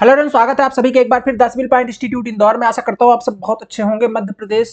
hello run स्वागत है आप सभी के एक बार फिर दस बिल पॉइंट इंस्टीट्यूट इंदौर में आशा करता हूँ आप सब बहुत अच्छे होंगे मध्य प्रदेश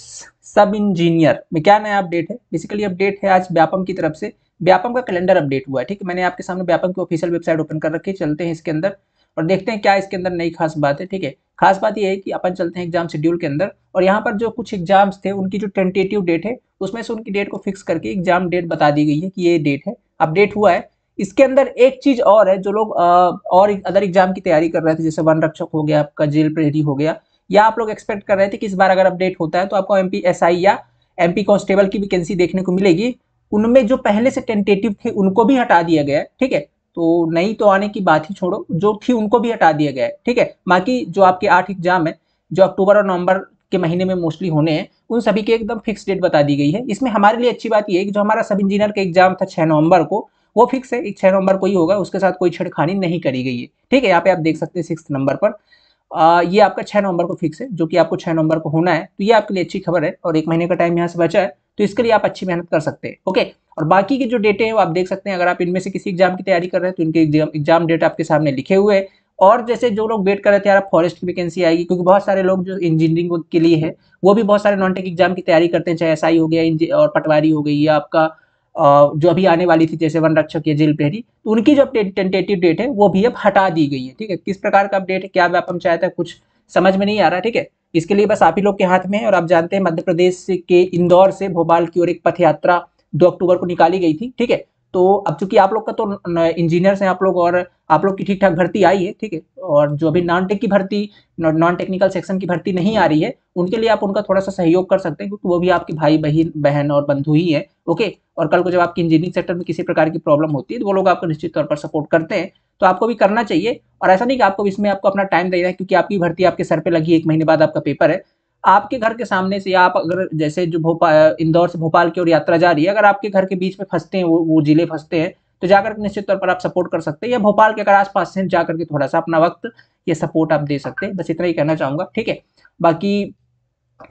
सब इंजीनियर में क्या नया अपडेट है बेसिकली अपडेट है आज व्यापम की तरफ से व्यापम का कैलेंडर अपडेट हुआ है ठीक है मैंने आपके सामने व्यापम की ऑफिशियल वेबसाइट ओपन कर रखी है चलते हैं इसके अंदर और देखते हैं क्या इसके अंदर नई खास बात है ठीक है खास बात यह है कि अपन चलते हैं एग्जाम शेड्यूल के अंदर और यहाँ पर जो कुछ एग्जाम्स थे उनकी जो टेंटेटिव डेट है उसमें से उनकी डेट को फिक्स करके एग्जाम डेट बता दी गई है कि ये डेट है अपडेट हुआ है इसके अंदर एक चीज और है जो लोग और अदर एग्जाम की तैयारी कर रहे थे जैसे वन रक्षक हो गया आपका जेल प्रेरी हो गया या आप लोग एक्सपेक्ट कर रहे थे कि इस बार अगर अपडेट होता है तो आपको एम पी या एम कांस्टेबल की वैकेंसी देखने को मिलेगी उनमें जो पहले से टेंटेटिव थे उनको भी हटा दिया गया है ठीक है तो नहीं तो आने की बात ही छोड़ो जो थी उनको भी हटा दिया गया है ठीक है बाकी जो आपके आठ एग्जाम है जो अक्टूबर और नवंबर के महीने में मोस्टली होने हैं उन सभी के एकदम फिक्स डेट बता दी गई है इसमें हमारे लिए अच्छी बात यह है कि जो हमारा सब इंजीनियर का एग्जाम था छः नवंबर को वो फिक्स है एक छः नंबर कोई होगा उसके साथ कोई छेड़खानी नहीं करी गई है ठीक है यहाँ पे आप देख सकते हैं सिक्स नंबर पर आ, ये आपका छह नवंबर को फिक्स है जो कि आपको छः नवंबर को होना है तो ये आपके लिए अच्छी खबर है और एक महीने का टाइम यहाँ से बचा है तो इसके लिए आप अच्छी मेहनत कर सकते हैं ओके और बाकी के जो डेटे हैं वो आप देख सकते हैं अगर आप इनमें से किसी एग्जाम की तैयारी कर रहे हैं तो इनके एग्जाम डेट आपके सामने लिखे हुए हैं और जैसे जो लोग वेट कर रहे थे यार फॉरेस्ट की वैकेंसी आएगी क्योंकि बहुत सारे लोग जो इंजीनियरिंग के लिए है वो भी बहुत सारे नॉन टेक एग्जाम की तैयारी करते हैं चाहे एस हो गया और पटवारी हो गई या आपका जो अभी आने वाली थी जैसे वन रक्षक या जेल प्रहरी तो उनकी जो टेंटेटिव डेट है वो भी अब हटा दी गई है ठीक है किस प्रकार का अपडेट है क्या व्यापम चाहता है कुछ समझ में नहीं आ रहा ठीक है इसके लिए बस आप ही लोग के हाथ में है और आप जानते हैं मध्य प्रदेश के इंदौर से भोपाल की ओर एक पथ यात्रा दो अक्टूबर को निकाली गई थी ठीक है तो अब चूंकि आप लोग का तो इंजीनियर्स हैं आप लोग और आप लोग की ठीक ठाक भर्ती आई है ठीक है और जो अभी नॉन टेक की भर्ती नॉन टेक्निकल सेक्शन की भर्ती नहीं आ रही है उनके लिए आप उनका थोड़ा सा सहयोग कर सकते हैं क्योंकि वो भी आपके भाई बहन बहन और बंधु ही है ओके और कल को जब आपकी इंजीनियरिंग सेक्टर में किसी प्रकार की प्रॉब्लम होती है तो वो लोग आपको निश्चित तौर पर सपोर्ट करते हैं तो आपको भी करना चाहिए और ऐसा नहीं कि आपको इसमें आपको अपना टाइम देना है क्योंकि आपकी भर्ती आपके सर पर लगी एक महीने बाद आपका पेपर है आपके घर के सामने से आप अगर जैसे जो भोपाल इंदौर से भोपाल की ओर यात्रा जा रही है अगर आपके घर के बीच में फंसते हैं वो वो जिले फंसते हैं तो जाकर निश्चित तौर पर आप सपोर्ट कर सकते हैं या भोपाल के अगर आसपास से जाकर के थोड़ा सा अपना वक्त या सपोर्ट आप दे सकते हैं बस इतना ही कहना चाहूँगा ठीक है बाकी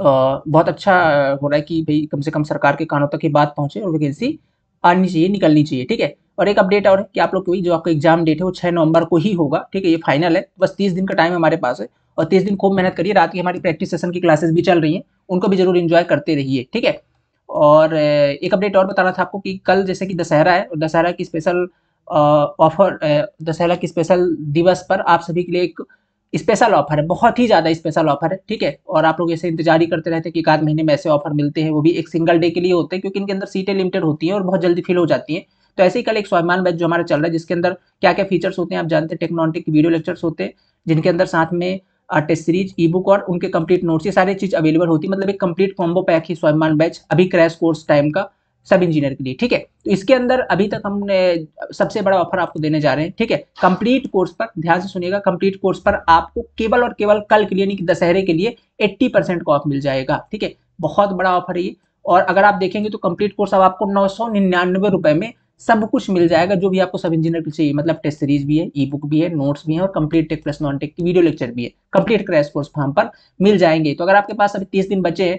आ, बहुत अच्छा हो रहा है कि भाई कम से कम सरकार के कानों तक ये बात पहुँचे और वैकेंसी आनी चाहिए निकलनी चाहिए ठीक है और एक अपडेट और है कि आप लोग कोई जो आपका एग्जाम डेट है वो छः नवंबर को ही होगा ठीक है ये फाइनल है बस तीस दिन का टाइम हमारे पास है और तीस दिन खूब मेहनत करिए रात की हमारी प्रैक्टिस सेशन की क्लासेस भी चल रही हैं उनको भी जरूर इन्जॉय करते रहिए ठीक है और एक अपडेट और बताना था आपको कि कल जैसे कि दशहरा है और दशहरा की स्पेशल ऑफर दशहरा की स्पेशल दिवस पर आप सभी के लिए एक स्पेशल ऑफर है बहुत ही ज़्यादा स्पेशल ऑफर है ठीक है और आप लोग ऐसे इंतजार ही करते रहते हैं कि एक आध महीने में ऐसे ऑफर मिलते हैं वो भी एक सिंगल डे के लिए होते हैं क्योंकि इनके अंदर सीटें लिमिटेड होती हैं और बहुत जल्दी फिल हो जाती हैं तो ऐसे ही कल एक स्वाभिमान बैच जो हमारा चल रहा है जिसके अंदर क्या क्या फीचर्स होते हैं आप जानते हैं टेक्नोलॉटिक वीडियो लेक्चर्स होते हैं जिनके अंदर साथ में टेस्ट सीरीज ई बुक और उनके कंप्लीट नोट्स ये सारी चीज अवेलेबल होती है मतलब एक कंप्लीट कॉम्बो पैक ही स्वाभिमान बैच अभी क्रैश कोर्स टाइम का सब इंजीनियर के लिए ठीक है तो इसके अंदर अभी तक हमने सबसे बड़ा ऑफर आपको देने जा रहे हैं ठीक है कंप्लीट कोर्स पर ध्यान से सुनिएगा कंप्लीट कोर्स पर आपको केवल और केवल कल के लिए यानी कि दशहरे के लिए 80 परसेंट का ऑफ मिल जाएगा ठीक है बहुत बड़ा ऑफर है ये और अगर आप देखेंगे तो कंप्लीट कोर्स अब आपको नौ सौ निन्यानवे रुपए में सब कुछ मिल जाएगा जो भी आपको सब इंजीनियर के चाहिए मतलब टेस्ट सीरीज भी है ई बुक भी है नोट्स भी है और complete tech plus non tech की वीडियो लेक्चर भी है कंप्लीट क्रैश कोर्स फॉर्म पर मिल जाएंगे तो अगर आपके पास अभी तीस दिन बचे हैं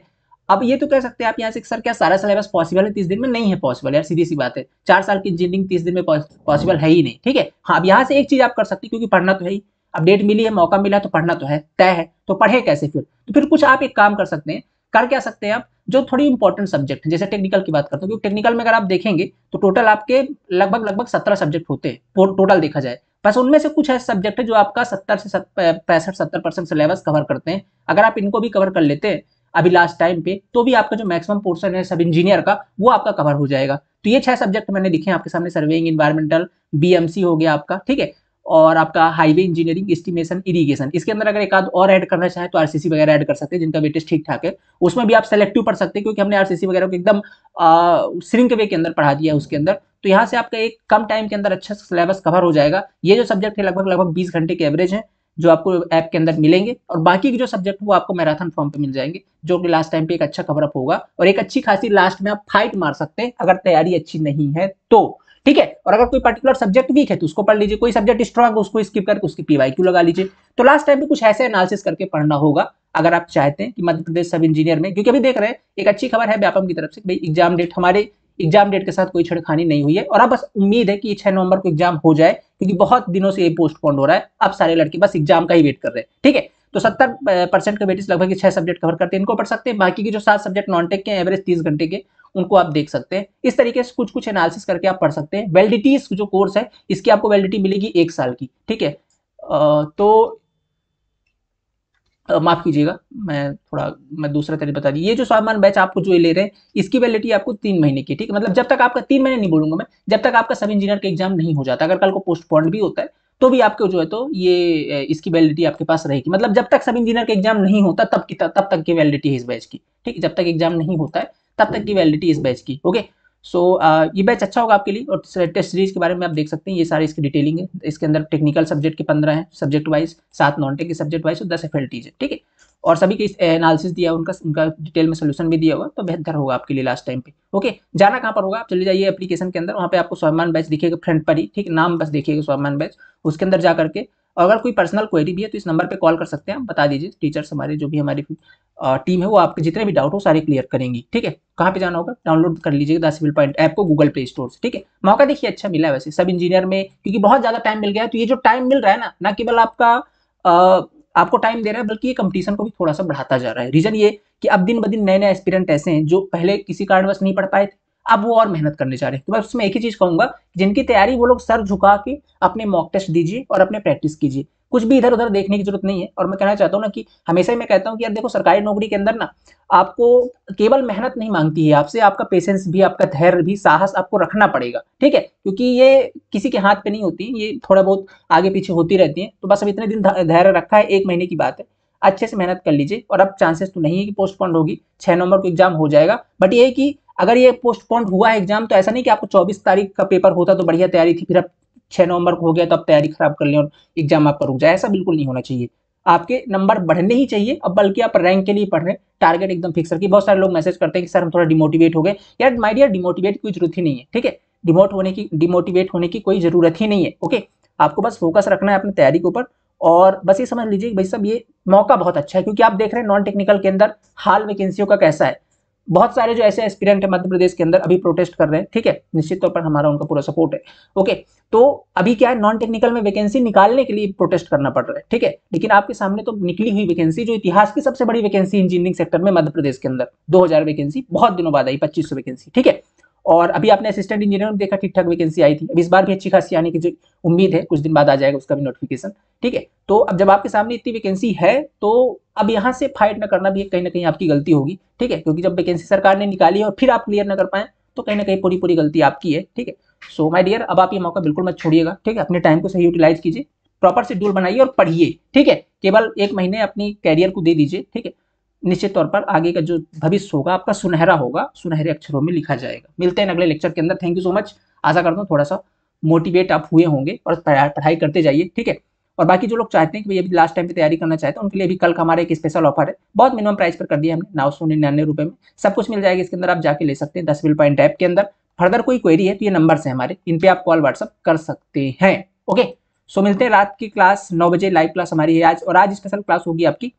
अब ये तो कह सकते हैं आप यहाँ से सर क्या सारा सिलेबस पॉसिबल है तीस दिन में नहीं है पॉसिबल यार सीधी सी बात है चार साल की इंजीनियरिंग तीस दिन में पॉसिबल है ही नहीं ठीक है हाँ अब यहाँ से एक चीज आप कर सकते क्योंकि पढ़ना तो है ही अपडेट मिली है मौका मिला तो पढ़ना तो है तय है तो पढ़े कैसे फिर तो फिर कुछ आप एक काम कर सकते हैं कर क्या सकते हैं आप जो थोड़ी इंपॉर्टेंट सब्जेक्ट है जैसे टेक्निकल की बात करते हैं क्योंकि टेक्निकल में अगर आप देखेंगे तो टोटल आपके लगभग लगभग सत्रह सब्जेक्ट होते हैं टोटल तो देखा जाए बस उनमें से कुछ ऐसे सब्जेक्ट है जो आपका सत्तर से पैंसठ सत्तर परसेंट सिलेबस कवर करते हैं अगर आप इनको भी कवर कर लेते हैं अभी लास्ट टाइम पे तो भी आपका जो मैक्सिमम पोर्शन है सब इंजीनियर का वो आपका कवर हो जाएगा तो ये छह सब्जेक्ट मैंने लिखे हैं आपके सामने सर्वेइंग इन्वायरमेंटल बीएमसी हो गया आपका ठीक है और आपका हाईवे इंजीनियरिंग एस्टिमेशन इरीगेशन इसके अंदर अगर एक आध और ऐड करना चाहे तो आरसीसी वगैरह ऐड कर सकते हैं जिनका वेटेज ठीक ठाक है उसमें भी आप सेलेक्टिव पढ़ सकते हैं क्योंकि हमने आरसीसी वगैरह को एकदम श्रिंक वे के अंदर पढ़ा दिया है उसके अंदर तो यहाँ से आपका एक कम टाइम के अंदर अच्छा सिलेबस कवर हो जाएगा ये जो सब्जेक्ट है लगभग लगभग बीस घंटे के एवरेज है जो आपको ऐप के अंदर मिलेंगे और बाकी के जो सब्जेक्ट वो आपको मैराथन फॉर्म पे मिल जाएंगे जो कि लास्ट टाइम पे एक अच्छा कवरअप होगा और एक अच्छी खासी लास्ट में आप फाइट मार सकते हैं अगर तैयारी अच्छी नहीं है तो ठीक है और अगर कोई पर्टिकुलर सब्जेक्ट वीक है तो उसको पढ़ लीजिए कोई सब्जेक्ट स्ट्रॉग है उसको स्किप करके उसकी पीवाई क्यू लगा लीजिए तो लास्ट टाइम भी कुछ ऐसे एनालिसिस करके पढ़ना होगा अगर आप चाहते हैं कि मध्य प्रदेश सब इंजीनियर में क्योंकि अभी देख रहे हैं एक अच्छी खबर है व्यापम की तरफ से भाई एग्जाम डेट हमारे एग्जाम डेट के साथ कोई छेड़खानी नहीं हुई है और अब बस उम्मीद है कि छह नवंबर को एग्जाम हो जाए क्योंकि बहुत दिनों से ये पोस्टपोन हो रहा है अब सारे लड़के बस एग्जाम का ही वेट कर रहे हैं ठीक है तो सत्तर परसेंट का वेटेज लगभग छह सब्जेक्ट कवर करते हैं इनको पढ़ सकते हैं बाकी के जो सात सब्जेक्ट नॉन टेक के एवरेज तीस घंटे के उनको आप देख सकते हैं इस तरीके से कुछ कुछ एनालिसिस करके आप पढ़ सकते हैं वेलिडिटी जो कोर्स है इसकी आपको वेलिडिटी मिलेगी एक साल की ठीक है तो माफ कीजिएगा मैं थोड़ा मैं दूसरा तरीके बता दी ये जो सामान बैच आपको जो ले रहे हैं इसकी वैलिडिटी आपको तीन महीने की ठीक है मतलब जब तक आपका तीन महीने नहीं बोलूंगा मैं जब तक आपका सब इंजीनियर का एग्जाम नहीं हो जाता अगर कल को पोस्टपोन भी होता है तो भी आपको जो है तो ये इसकी वैलिडिटी आपके पास रहेगी मतलब जब तक सब इंजीनियर का एग्जाम नहीं होता तब की तब तक की वैलिडिटी है इस बैच की ठीक है जब तक एग्जाम नहीं होता है तब तक की वैलिडिटी इस बैच की ओके सो so, uh, ये बैच अच्छा होगा आपके लिए और टेस्ट सीरीज के बारे में आप देख सकते हैं ये सारे इसकी डिटेलिंग है इसके अंदर टेक्निकल सब्जेक्ट के पंद्रह हैं सब्जेक्ट वाइज सात नॉन टेक के सब्जेक्ट वाइज और दस एफ है ठीक है और सभी के एनालिसिस दिया उनका उनका डिटेल में सोल्यूशन भी दिया हुआ तो बेहतर होगा आपके लिए लास्ट टाइम पे ओके जाना कहाँ पर होगा आप चले जाइए एप्लीकेशन के अंदर वहाँ पे आपको स्वामान बैच दिखेगा फ्रंट पर ही ठीक नाम बस देखिएगा स्वामान बैच उसके अंदर जा करके और अगर कोई पर्सनल क्वेरी भी है तो इस नंबर पर कॉल कर सकते हैं बता दीजिए टीचर्स हमारे जो भी हमारी टीम है वो आपके जितने भी डाउट हो सारे क्लियर करेंगी ठीक है कहाँ पे जाना होगा डाउनलोड कर लीजिएगा द सिविल पॉइंट ऐप को गूगल प्ले स्टोर से ठीक है मौका देखिए अच्छा मिला है वैसे सब इंजीनियर में क्योंकि बहुत ज़्यादा टाइम मिल गया तो ये जो टाइम मिल रहा है ना ना केवल आपका आपको टाइम दे रहा है बल्कि ये कंपटीशन को भी थोड़ा सा बढ़ाता जा रहा है रीजन ये कि अब दिन ब दिन नए नए एक्सपीरियंट ऐसे हैं जो पहले किसी कारणवश नहीं पढ़ पाए थे अब वो और मेहनत करने जा रहे हैं तो मैं उसमें एक ही चीज़ कहूंगा जिनकी तैयारी वो लोग सर झुका के अपने मॉक टेस्ट दीजिए और अपने प्रैक्टिस कीजिए कुछ भी इधर उधर देखने की जरूरत नहीं है और मैं कहना चाहता हूँ ना कि हमेशा ही मैं कहता हूँ कि यार देखो सरकारी नौकरी के अंदर ना आपको केवल मेहनत नहीं मांगती है आपसे आपका पेशेंस भी आपका धैर्य भी साहस आपको रखना पड़ेगा ठीक है क्योंकि ये किसी के हाथ पे नहीं होती ये थोड़ा बहुत आगे पीछे होती रहती है तो बस अब इतने दिन धैर्य रखा है एक महीने की बात है अच्छे से मेहनत कर लीजिए और अब चांसेस तो नहीं है कि पोस्टपोन होगी छह नंबर को एग्जाम हो जाएगा बट ये कि अगर ये पोस्टपोन हुआ है एग्जाम तो ऐसा नहीं कि आपको चौबीस तारीख का पेपर होता तो बढ़िया तैयारी थी फिर आप छः नवंबर को हो गया तो आप तैयारी खराब कर लें और एग्जाम आपका रुक जाए ऐसा बिल्कुल नहीं होना चाहिए आपके नंबर बढ़ने ही चाहिए अब बल्कि आप रैंक के लिए पढ़ रहे हैं टारगेट एकदम फिक्स करके बहुत सारे लोग मैसेज करते हैं कि सर हम थोड़ा डिमोटिवेट हो गए यार माय डियर डिमोटिवेट कोई जरूरत ही नहीं है ठीक है डिमोट होने की डिमोटिवेट होने की कोई जरूरत ही नहीं है ओके आपको बस फोकस रखना है अपनी तैयारी के ऊपर और बस ये समझ लीजिए भाई साहब ये मौका बहुत अच्छा है क्योंकि आप देख रहे हैं नॉन टेक्निकल के अंदर हाल वैकेंसियों का कैसा है बहुत सारे जो ऐसे एस्पिरेंट है मध्य प्रदेश के अंदर अभी प्रोटेस्ट कर रहे हैं ठीक है निश्चित तौर पर हमारा उनका पूरा सपोर्ट है ओके तो अभी क्या है नॉन टेक्निकल में वैकेंसी निकालने के लिए प्रोटेस्ट करना पड़ रहा है ठीक है लेकिन आपके सामने तो निकली हुई वैकेंसी जो इतिहास की सबसे बड़ी वैकेंसी इंजीनियरिंग सेक्टर में मध्य प्रदेश के अंदर दो वैकेंसी बहुत दिनों बाद आई पच्चीस वैकेंसी ठीक है और अभी आपने असिस्टेंट इंजीनियर में देखा ठीक ठाक वैकेंसी आई थी अब इस बार भी अच्छी खासी आने की जो उम्मीद है कुछ दिन बाद आ जाएगा उसका भी नोटिफिकेशन ठीक है तो अब जब आपके सामने इतनी वैकेंसी है तो अब यहाँ से फाइट न करना भी कहीं ना कहीं आपकी गलती होगी ठीक है क्योंकि जब वैकेंसी सरकार ने निकाली और फिर आप क्लियर न कर पाए तो कहीं ना कहीं पूरी पूरी गलती आपकी है ठीक है सो माई डियर अब आप ये मौका बिल्कुल मत छोड़िएगा ठीक है अपने टाइम को सही यूटिलाइज कीजिए प्रॉपर शेड्यूल बनाइए और पढ़िए ठीक है केवल एक महीने अपनी कैरियर को दे दीजिए ठीक है निश्चित तौर पर आगे का जो भविष्य होगा आपका सुनहरा होगा सुनहरे अक्षरों में लिखा जाएगा मिलते हैं अगले लेक्चर के अंदर थैंक यू सो मच आशा करता हूँ थोड़ा सा मोटिवेट आप हुए होंगे और पढ़ाई करते जाइए ठीक है और बाकी जो लोग चाहते हैं कि भाई अभी लास्ट टाइम की तैयारी करना चाहते हैं तो उनके लिए भी कल का हमारा एक स्पेशल ऑफर है बहुत मिनिमम प्राइस पर कर दिया हमने नौ सौ निन्यानवे रुपये में सब कुछ मिल जाएगा इसके अंदर आप जाके ले सकते हैं दस बिल पॉइंट ऐप के अंदर फर्दर कोई क्वेरी है तो ये नंबर से हमारे इन पर आप कॉल व्हाट्सअप कर सकते हैं ओके सो मिलते हैं रात की क्लास नौ बजे लाइव क्लास हमारी है आज और आज स्पेशल क्लास होगी आपकी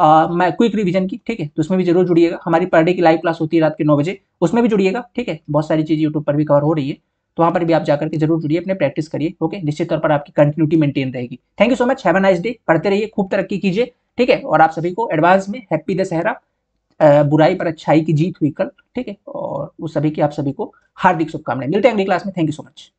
मैं क्विक रिविजन की ठीक है तो उसमें भी जरूर जुड़िएगा हमारी पर डे की लाइव क्लास होती है रात के नौ बजे उसमें भी जुड़िएगा ठीक है बहुत सारी चीज़ यूट्यूब पर भी कवर हो रही है तो वहाँ पर भी आप जाकर के जरूर जुड़िए अपने प्रैक्टिस करिए ओके निश्चित तौर पर आपकी कंटिन्यूटी मेंटेन रहेगी thank you so much have a nice day पढ़ते रहिए खूब तरक्की कीजिए ठीक है और आप सभी को एडवांस में हैप्पी दशहरा बुराई पर अच्छाई की जीत हुई कल ठीक है और उस सभी की आप सभी को हार्दिक शुभकामनाएं मिलते हैं अगली क्लास में थैंक यू सो मच